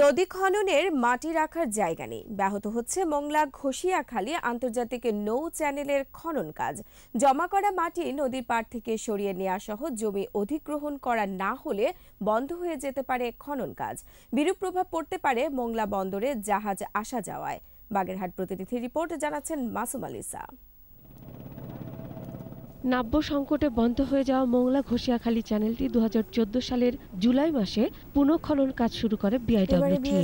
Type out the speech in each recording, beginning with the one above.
নদী খননের মাটি রাখার জায়গা নেই ব্যাহত হচ্ছে মোংলা ঘষিয়াখালী আন্তর্জাতিক নৌ চ্যানেলের খনন কাজ জমা করা মাটি নদীর পাড় থেকে সরিয়ে নেওয়া সহ জমি অধিগ্রহণ করা না হলে বন্ধ হয়ে যেতে পারে খনন কাজ বিরূপ প্রভাব পড়তে পারে মোংলা বন্দরে জাহাজ আসা যাওয়ায় বাগেরহাট প্রতিনিধি রিপোর্ট জানাচ্ছেন মাসুম আলিসা নাব্য সংকটে বন্ধ হয়ে যাওয়া মোংলা ঘোষিয়াখালী চ্যানেলটি দু সালের জুলাই মাসে পুনঃখনন কাজ শুরু করে বিআইডব্লিউটি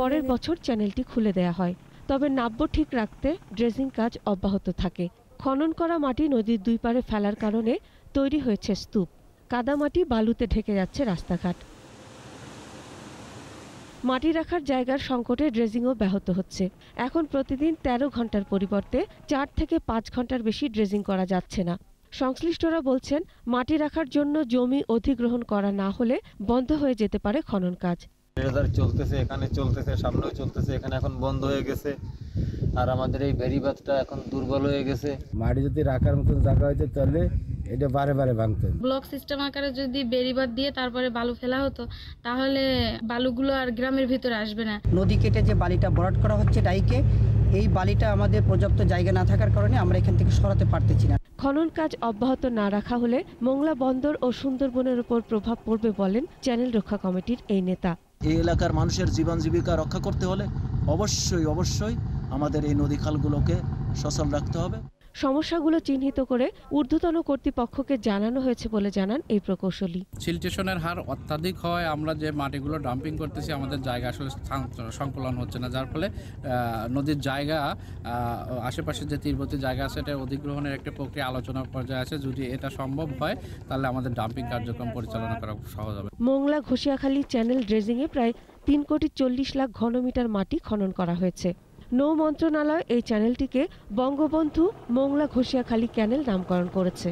পরের বছর চ্যানেলটি খুলে দেয়া হয় তবে নাব্য ঠিক রাখতে ড্রেজিং কাজ অব্যাহত থাকে খনন করা মাটি নদীর দুই পারে ফেলার কারণে তৈরি হয়েছে স্তূপ কাদামাটি বালুতে ঢেকে যাচ্ছে রাস্তাঘাট মাটি রাখার জায়গার সংকটে ড্রেজিংও ব্যাহত হচ্ছে এখন প্রতিদিন ১৩ ঘন্টার পরিবর্তে চার থেকে পাঁচ ঘন্টার বেশি ড্রেজিং করা যাচ্ছে না সংশ্লিষ্টরা বলছেন মাটি রাখার জন্য জমি অধিগ্রহণ করা না হলে বন্ধ হয়ে যেতে পারে খনন কাজ চলতেছে এখানে চলতেছে সামনেও চলতেছে এখানে এখন বন্ধ হয়ে গেছে আর আমাদের এই ভেরিবাদটা এখন দুর্বল হয়ে গেছে মাটি যদি রাখার মতন জায়গা হয়েছে তাহলে এটা বারে বারে ভাঙতেন ব্লক সিস্টেম আকারে যদি বেরিবাদ দিয়ে তারপরে বালু ফেলা হতো তাহলে বালুগুলো আর গ্রামের ভিতরে আসবে না নদী কেটে যে বালিটা বরাট করা হচ্ছে ডাইকে এই বালিটা আমাদের পর্যাপ্ত জায়গা না থাকার কারণে আমরা এখান থেকে সরাতে পারতেছি না খনন কাজ অব্যাহত না রাখা হলে মোংলা বন্দর ও সুন্দরবনের উপর প্রভাব পড়বে বলেন চ্যানেল রক্ষা কমিটির এই নেতা এই এলাকার মানুষের জীবন জীবিকা রক্ষা করতে হলে অবশ্যই অবশ্যই আমাদের এই নদী খালগুলোকে সচল রাখতে হবে সমস্যাগুলো চিহ্নিত করে ঊর্ধ্বতন কর্তৃপক্ষকে জানানো হয়েছে বলে জানান এই প্রকৌশলী সিলটেশনের হার অত্যাধিক হয় আমরা যে মাটিগুলো ডাম্পিং করতেছি আমাদের জায়গা আসলে সংকলন হচ্ছে না যার ফলে নদীর জায়গা আশেপাশে যে তীরবর্তী জায়গা আছে এটা অধিগ্রহণের একটা প্রক্রিয়া আলোচনা পর্যায়ে আছে যদি এটা সম্ভব হয় তাহলে আমাদের ডাম্পিং কার্যক্রম পরিচালনা করা সহজ হবে মোংলা ঘোষিয়াখালী চ্যানেল ড্রেজিংয়ে প্রায় তিন কোটি চল্লিশ লাখ ঘনমিটার মাটি খনন করা হয়েছে নৌ মন্ত্রণালয় এই চ্যানেলটিকে বঙ্গবন্ধু মোংলা ঘোষিয়াখালী ক্যানেল নামকরণ করেছে